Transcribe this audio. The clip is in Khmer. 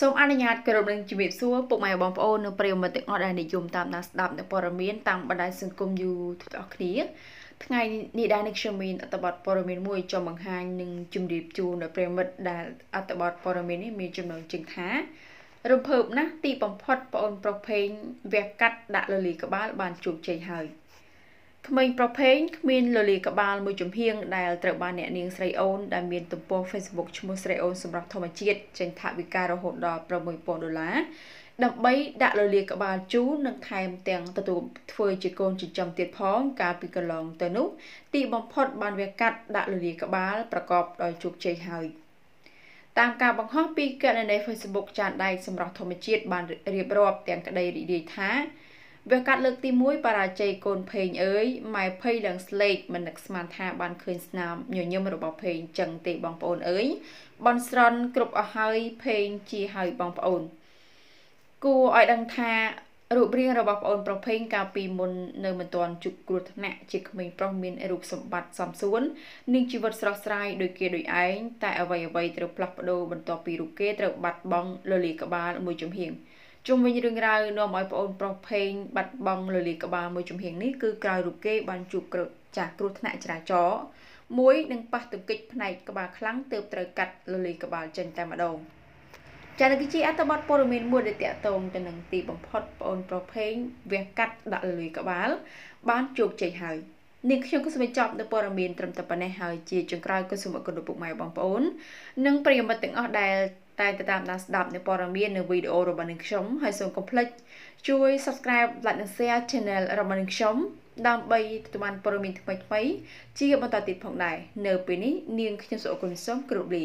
សូមអនុញ្ញាតគោរពនឹងជំរាបសួរពុកម៉ែបងប្អូននិងប្រិយមិត្តទាំងអស់ដែលនិយមតាមដានស្ដាប់នៅព័ត៌មានតាមបណ្ដាញសង្គម YouTube ទាំងអស់គ្នា ថ្ងៃនេះដែរនេះខ្ញុំមានអត្ថបទព័ត៌មានមួយចង់បង្ហាញនិងជំរាបជូនដល់ប្រិយមិត្តដែលអត្ថបទព័ត៌មាននេះមានចំណងជើងថា រំភើបណាស់ទីបំផុតប្អូនប្រុសភេងវះកាត់ដាក់លលីក្បាលបានជោគជ័យហើយ។ក្មេងប្រភេទគ្មានលលាក្បាលមួយចំហៀងដែលត្រូវបានអ្នកនាងស្រីអូនដែលមានទំព័រ Facebook ឈ្មោះស្រីអូនសម្រាប់ធម្មជាតិចេញថវិការរហូតដល់6000ដុល្លារដើម្បីដាក់លលាក្បាលជូននិងថែមទាំងទទួលធ្វើជាកូនចិញ្ចឹមទៀតផងកាលពីកន្លងទៅនោះទីបំផុត បានវាកាត់ដាក់លលាក្បាលប្រកបដោយជោគជ័យហើយ តាមការបង្ហោះពីករណី Facebook ចានដែកសម្រាប់ធម្មជាតិបានរៀបរាប់ទាំងក្តីរីករាយថាវាកាត់លើកទី1បរាជ័យកូនភេងអើយម៉ែភ័យឡើងស្លេកមិននឹកស្មានថាបានឃើញស្នាមញញឹមរបស់ភេងចឹងទេបងប្អូនអើយបនស្រន់គ្រប់អស់ហើយភេងជាហើយបងប្អូនគួរឲ្យដឹងថារូបរាងរបស់ប្អូនប្រុសភេងកាលពីមុននៅមិនទាន់ជួបគ្រោះថ្នាក់ជាក្មេងប្រុសមានរូបសម្បត្តិសំសួននិងជីវិតស្រស់ស្រាយដូចគេដូចឯងតែអ្វីអ្វីត្រូវផ្លាស់ប្ដូរបន្ទាប់ពីរូបគេត្រូវបាត់បង់លលាក្បាលមួយចំហៀង។ជុំវិញរឿងរ៉ាវនាំឲ្យប្អូនប្រុសភេងបាត់បង់លលាក្បាលមួយជំហៀងនេះគឺក្រោយរូបគេបានជួបគ្រោះចាស់គ្រោះថ្នាក់ចរាចរណ៍មួយនឹងប៉ះទង្គិចផ្នែកក្បាលខ្លាំងទើបត្រូវកាត់លលីក្បាលចេញតែម្ដងចា៎នេះជាអត្ថបទព័ត៌មានមួយដែលតាក់ទងទៅនឹងទីបំផុតប្អូនប្រុសភេងវះកាត់ដាក់លលីក្បាល បានជោគជ័យហើយនាងខ្ញុំក៏សូមបញ្ចប់នៅព័ត៌មានត្រឹមតែប៉ុណ្ណេះហើយជាចុងក្រោយក៏សូមអរគុណលោកពុកម៉ែបងប្អូន និងប្រិយមិត្តទាំងអស់ដែលតែទៅតាមដានស្ដាប់នៅព័ត៌មាននៅវីដេអូរបស់នឹងខ្ញុំហើយសូមកុំភ្លេចជួយ Subscribe Like និង Share Channel របស់នឹងខ្ញុំដើម្បីទទួលបានព័ត៌មានថ្មីៗជាបន្តទៀតផងដែរនៅពេលនេះនាងខ្ញុំសូមអរគុណសូមគោរពលា